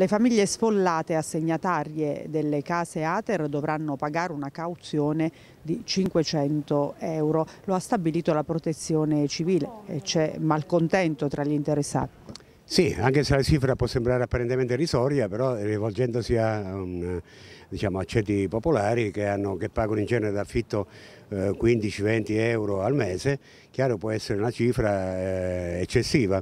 Le famiglie sfollate assegnatarie delle case Ater dovranno pagare una cauzione di 500 euro. Lo ha stabilito la protezione civile e c'è malcontento tra gli interessati. Sì, anche se la cifra può sembrare apparentemente risoria, però rivolgendosi a, um, diciamo, a ceti popolari che, hanno, che, pagano in genere d'affitto eh, 15-20 euro al mese, chiaro può essere una cifra eh, eccessiva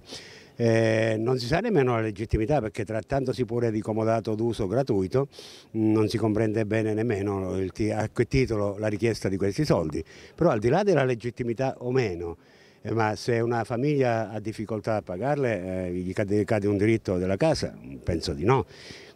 eh, non si sa nemmeno la legittimità perché trattandosi pure di comodato d'uso gratuito mm, non si comprende bene nemmeno il, a che titolo la richiesta di questi soldi, però al di là della legittimità o meno eh, ma se una famiglia ha difficoltà a pagarle eh, gli cade, cade un diritto della casa? Mm, penso di no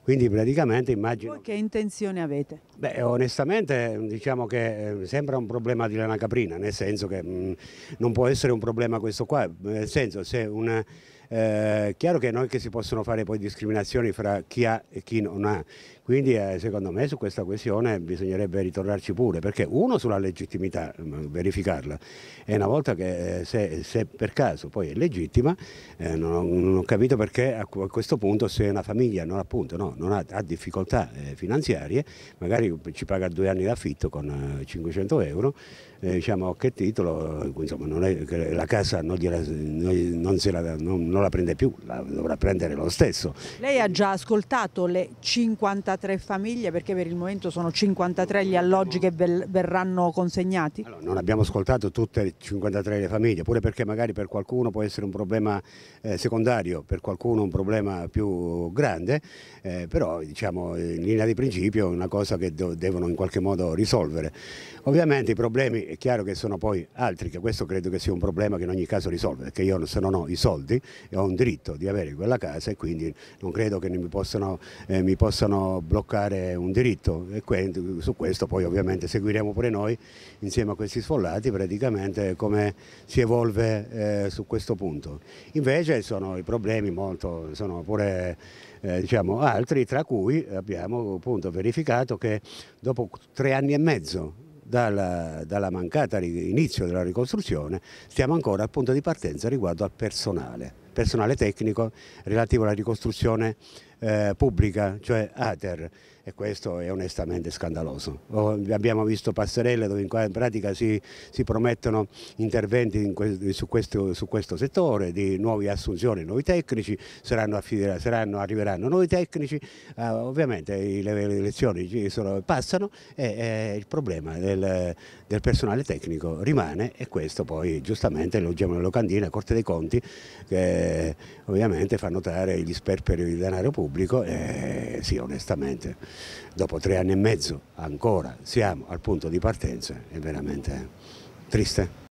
quindi praticamente immagino... Voi che intenzione avete? Beh, onestamente mm, diciamo che eh, sembra un problema di lana caprina, nel senso che mh, non può essere un problema questo qua, nel senso se una eh, chiaro che non è che si possono fare poi discriminazioni fra chi ha e chi non ha, quindi eh, secondo me su questa questione bisognerebbe ritornarci pure, perché uno sulla legittimità, mm, verificarla, e una volta che eh, se, se per caso poi è legittima, eh, non, ho, non, ho, capito perché a questo punto se una famiglia non, appunto, no, non ha, ha, difficoltà eh, finanziarie, magari ci paga due anni d'affitto con 500 euro, diciamo oh, che titolo, insomma, non è, la casa non, gliela, non, non se la... Non, non non la prende più, la dovrà prendere lo stesso. Lei ha già ascoltato le 53 famiglie, perché per il momento sono 53 gli alloggi che verranno consegnati? Allora, non abbiamo ascoltato tutte le 53 le famiglie, pure perché magari per qualcuno può essere un problema eh, secondario, per qualcuno un problema più grande, eh, però diciamo in linea di principio è una cosa che devono in qualche modo risolvere. Ovviamente i problemi è chiaro che sono poi altri, che questo credo che sia un problema che in ogni caso risolve, perché io se non ho i soldi ho un diritto di avere quella casa e quindi non credo che mi possano, eh, mi possano bloccare un diritto e quindi, su questo poi ovviamente seguiremo pure noi insieme a questi sfollati praticamente come si evolve eh, su questo punto. Invece sono i problemi molto, sono pure eh, diciamo, altri tra cui abbiamo appunto verificato che dopo tre anni e mezzo dalla, dalla, mancata inizio della ricostruzione, stiamo ancora al punto di partenza riguardo al personale personale tecnico relativo alla ricostruzione eh, pubblica, cioè ATER e questo è onestamente scandaloso. Oh, abbiamo visto passerelle dove in, pratica si, si promettono interventi que, su, questo, su, questo, settore, di nuove assunzioni, nuovi tecnici, saranno affidera, saranno, arriveranno nuovi tecnici, uh, ovviamente le, le, elezioni sono, passano e, e, il problema del, del, personale tecnico rimane e questo poi giustamente lo elogiamo la locandina, la Corte dei Conti che ovviamente fa notare gli sperperi di denaro pubblico pubblico e sì, onestamente, dopo tre anni e mezzo ancora siamo al punto di partenza, è veramente triste.